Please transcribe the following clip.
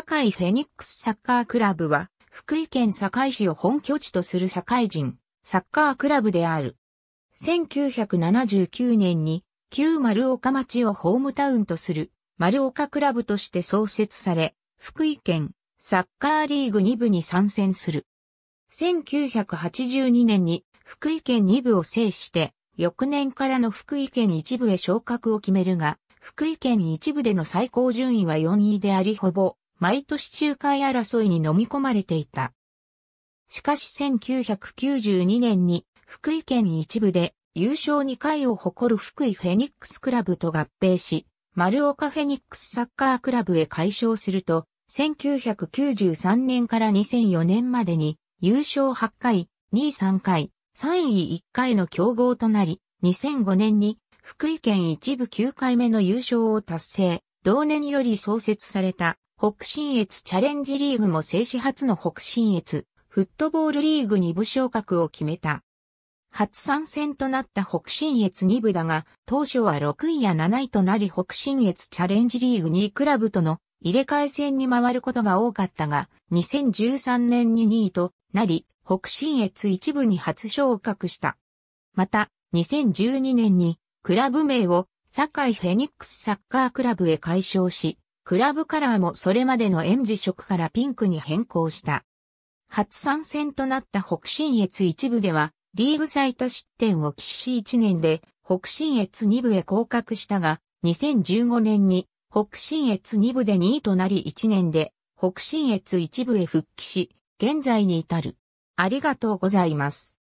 堺フェニックスサッカークラブは、福井県堺市を本拠地とする社会人、サッカークラブである。1979年に、旧丸岡町をホームタウンとする、丸岡クラブとして創設され、福井県、サッカーリーグ2部に参戦する。1982年に、福井県2部を制して、翌年からの福井県1部へ昇格を決めるが、福井県1部での最高順位は4位でありほぼ毎年中介争いに飲み込まれていた。しかし1992年に福井県一部で優勝2回を誇る福井フェニックスクラブと合併し、丸岡フェニックスサッカークラブへ改称すると、1993年から2004年までに優勝8回、2位3回、3位1回の競合となり、2005年に福井県一部9回目の優勝を達成、同年より創設された北信越チャレンジリーグも正始初の北信越、フットボールリーグ2部昇格を決めた。初参戦となった北信越2部だが、当初は6位や7位となり北信越チャレンジリーグ2クラブとの入れ替え戦に回ることが多かったが、2013年に2位となり、北信越1部に初昇格した。また、2012年にクラブ名を堺フェニックスサッカークラブへ改称し、クラブカラーもそれまでの園児色からピンクに変更した。初参戦となった北信越一部では、リーグ最多失点を喫し1年で、北信越2部へ降格したが、2015年に北信越2部で2位となり1年で北信越一部へ復帰し、現在に至る。ありがとうございます。